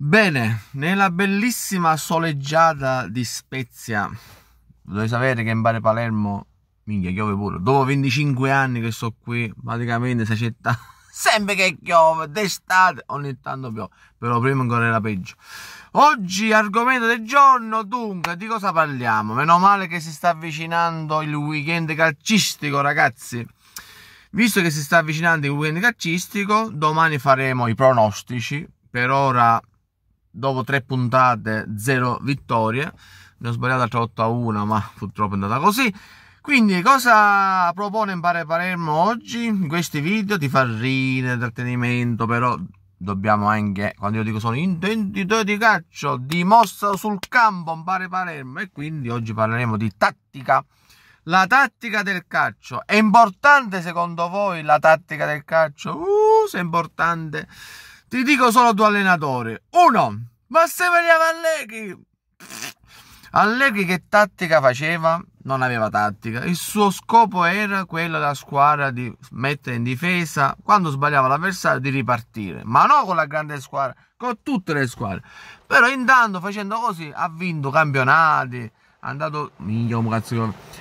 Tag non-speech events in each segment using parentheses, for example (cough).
Bene, nella bellissima soleggiata di Spezia, dovete sapere che in Bari Palermo, minchia, piove pure. Dopo 25 anni che sto qui, praticamente si accetta (laughs) sempre che piove, d'estate ogni tanto piove, però prima ancora era peggio. Oggi argomento del giorno, dunque, di cosa parliamo? Meno male che si sta avvicinando il weekend calcistico, ragazzi. Visto che si sta avvicinando il weekend calcistico, domani faremo i pronostici. Per ora dopo tre puntate, zero vittorie. Ne ho sbagliato tra 8 a 1, ma purtroppo è andata così. Quindi, cosa propone Impare Palermo oggi? In questi video ti fa ridere, intrattenimento, però dobbiamo anche, quando io dico sono intenditore di calcio, di mossa sul campo, Impare Palermo. E quindi oggi parleremo di tattica. La tattica del calcio è importante secondo voi la tattica del calcio? Uh, se è importante. Ti dico solo due allenatori. Uno, Massimiliano Allegri. Allegri che tattica faceva? Non aveva tattica. Il suo scopo era quello della squadra di mettere in difesa, quando sbagliava l'avversario, di ripartire. Ma non con la grande squadra, con tutte le squadre. Però intanto facendo così ha vinto campionati, è andato...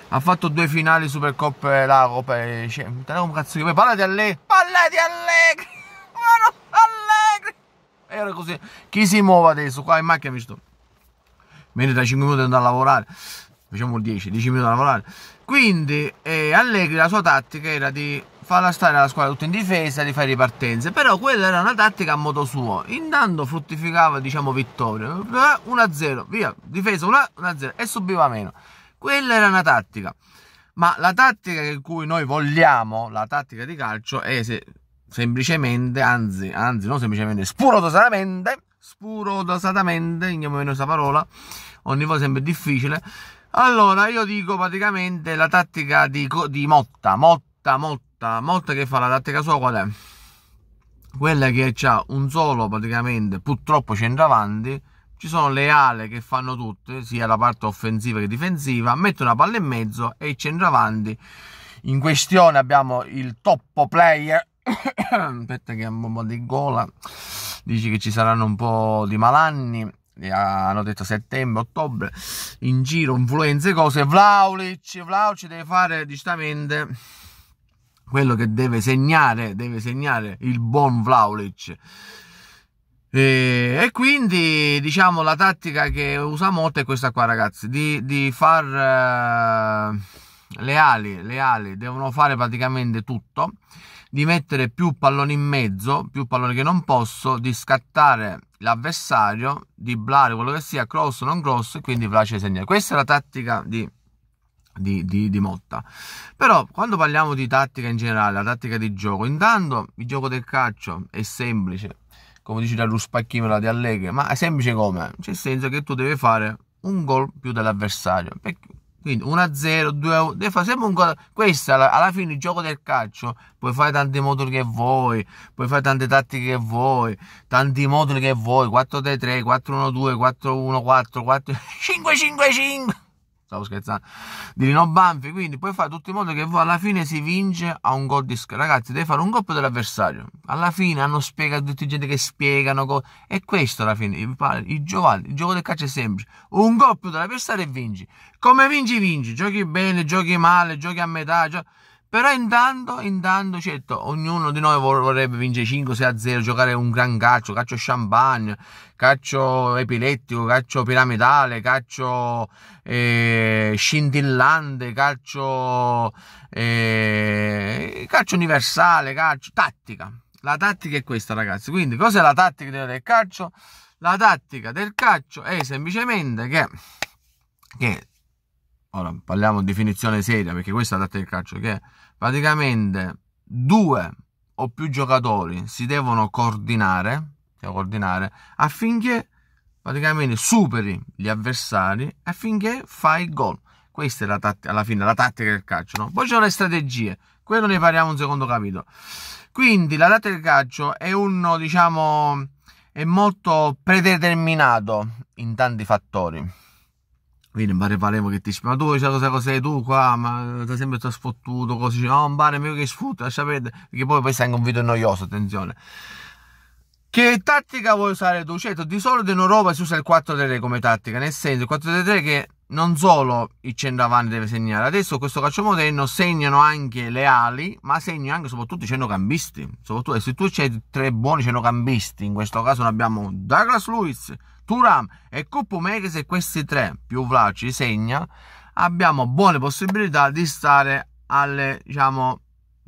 Ha fatto due finali Supercoppe, la Coppa... Eh, cioè, come cazzo che... Parlate a lei! Era così. Chi si muove adesso? Qua in macchina mi sto. Meno da 5 minuti andare a lavorare. Facciamo 10, 10 minuti a lavorare. Quindi eh, Allegri la sua tattica era di farla stare la squadra tutta in difesa, di fare ripartenze. Però quella era una tattica a modo suo. Intanto fruttificava, diciamo, vittoria. 1-0, eh, via, difesa 1-0 e subiva meno. Quella era una tattica. Ma la tattica in cui noi vogliamo, la tattica di calcio, è se semplicemente, anzi, anzi, non semplicemente, spurodosamente, spurodosatamente, andiamo meno questa parola, ogni volta è sempre difficile. Allora, io dico praticamente la tattica di, di Motta, Motta, Motta, Motta che fa la tattica sua qual è? Quella che ha un solo praticamente, purtroppo centravanti, ci sono le ale che fanno tutte, sia la parte offensiva che difensiva, mette una palla in mezzo e il centravanti. In questione abbiamo il top player (coughs) aspetta che ho un po' di gola dici che ci saranno un po' di malanni eh, hanno detto settembre, ottobre in giro, influenze, cose Vlaulic, Vlaulic deve fare giustamente quello che deve segnare, deve segnare il buon Vlaulic e, e, quindi diciamo la tattica che usa molto è questa qua ragazzi di, di far uh, le ali le ali devono fare praticamente tutto di mettere più palloni in mezzo, più palloni che non posso, di scattare l'avversario, di blare quello che sia, cross o non cross, e quindi facile segnare. Questa è la tattica di di, di, di, Motta. Però quando parliamo di tattica in generale, la tattica di gioco, intanto il gioco del calcio è semplice, come dice la ruspacchimerola di Allegri, ma è semplice come? Cioè, nel senso che tu devi fare un gol più dell'avversario. Perché quindi 1-0, 2-1, devi fare sempre un gol. Questa alla fine il gioco del calcio. Puoi fare tanti moduli che vuoi, puoi fare tante tattiche che vuoi, tanti moduli che vuoi, 4-3-3, 4-1-2, 4-1-4, 4-5-5-5 stavo scherzando, di Rino Banfi, quindi puoi fare tutti i modi che vuoi, alla fine si vince a un gol di scherzo, Ragazzi, devi fare un colpo dell'avversario. Alla fine hanno spiegato tutti i gente che spiegano go- e questo alla fine, il, il, giovane, il gioco del calcio è semplice. Un colpo dell'avversario e vinci. Come vinci vinci, giochi bene, giochi male, giochi a metà, giochi però intanto, intanto, certo, ognuno di noi vorrebbe vincere 5-6-0, giocare un gran calcio, calcio champagne, calcio epilettico, calcio piramidale, calcio eh, scintillante, calcio, eh, calcio universale, calcio tattica. La tattica è questa, ragazzi. Quindi, cos'è la tattica del calcio? La tattica del calcio è semplicemente che, che ora parliamo di definizione seria perché questa è la del calcio che praticamente due o più giocatori si devono coordinare, coordinare affinché praticamente superi gli avversari affinché fai il gol. Questa è la tattica, alla fine la tattica del calcio. No? Poi sono le strategie, quello ne parliamo un secondo capitolo. Quindi la tattica del calcio è uno, diciamo, è molto predeterminato in tanti fattori quindi in bare Palermo che ti dice, ma tu cioè, sai cosa, sei tu qua, ma sei sempre stato sfottuto, così, no, un bar è che sfrutta, lascia perdere, perché poi poi anche un video noioso, attenzione. Che tattica vuoi usare tu? Certo, di solito in Europa si usa il 4-3 come tattica, nel senso il 4-3 che non solo il centravanti deve segnare, adesso questo calcio moderno segnano anche le ali, ma segnano anche soprattutto i centrocambisti. Soprattutto se tu c'hai tre buoni centrocambisti, in questo caso ne abbiamo Douglas Lewis, Turam e Copomè se questi tre più Vlaci segna abbiamo buone possibilità di stare alle diciamo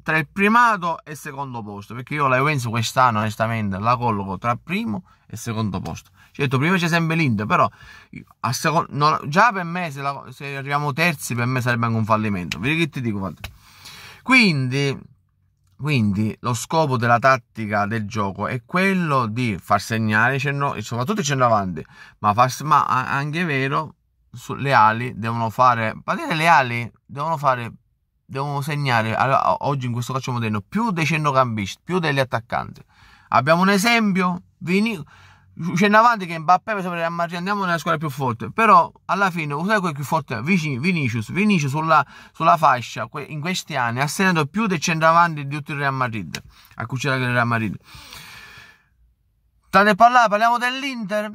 tra il primato e il secondo posto perché io la Juventus quest'anno onestamente la colloco tra primo e secondo posto certo prima c'è sempre l'Inter però secondo, non, già per me se, la, se, arriviamo terzi per me sarebbe anche un fallimento vedi che ti dico guarda. quindi quindi lo scopo della tattica del gioco è quello di far segnare, soprattutto i centravanti, ma, far, ma anche vero, le ali devono fare, praticamente le ali devono fare, devono segnare, allora, oggi in questo calcio moderno, più dei centrocampisti, più degli attaccanti. Abbiamo un esempio, Vini, c'è in avanti che Mbappé per esempio, andiamo nella squadra più forte però alla fine usate quel più forte Vinicius Vinicius sulla, sulla fascia in questi anni ha segnato più del centravanti di tutto il Real Madrid a cui c'era il Real Madrid Tante parlare, parliamo dell'Inter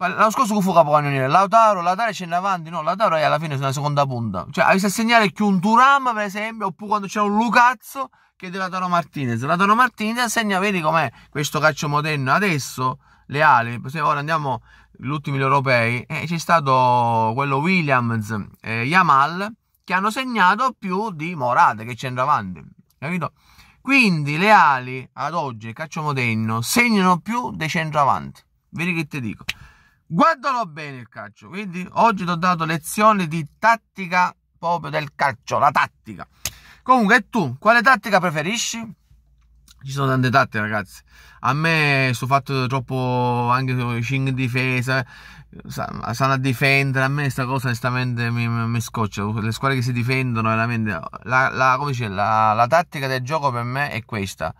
L'anno scorso che fu capocannoniere, Lautaro, Lautaro c'è in avanti, no, Lautaro è alla fine sulla seconda punta. Cioè, avessi a segnare più un Turam, per esempio, oppure quando c'era un Lucazzo che è di Lautaro Martinez. Lautaro Martinez segna, vedi com'è questo calcio moderno adesso, le ali, se ora andiamo gli ultimi europei, eh, c'è stato quello Williams e Yamal che hanno segnato più di Morate che c'entra avanti, capito? Quindi le ali ad oggi, il calcio moderno, segnano più dei centravanti. Vedi che ti dico. Guardalo bene il calcio. Quindi oggi ti ho dato lezioni di tattica proprio del calcio, la tattica. Comunque, tu quale tattica preferisci? Ci sono tante tattiche, ragazzi. A me sto fatto troppo anche Shing difesa, sanno a difendere. A me questa cosa onestamente mi, mi, scoccia. Le squadre che si difendono veramente. La, la come dice, la, la, tattica del gioco per me è questa.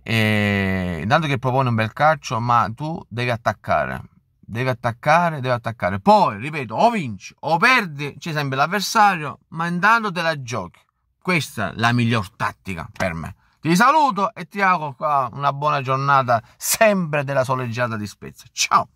E, intanto che propone un bel calcio, ma tu devi attaccare. Devi attaccare, devi attaccare. Poi, ripeto, o vinci o perdi, c'è sempre l'avversario, ma intanto te la giochi. Questa è la miglior tattica per me. Ti saluto e ti auguro qua una buona giornata sempre della soleggiata di Spezia. Ciao!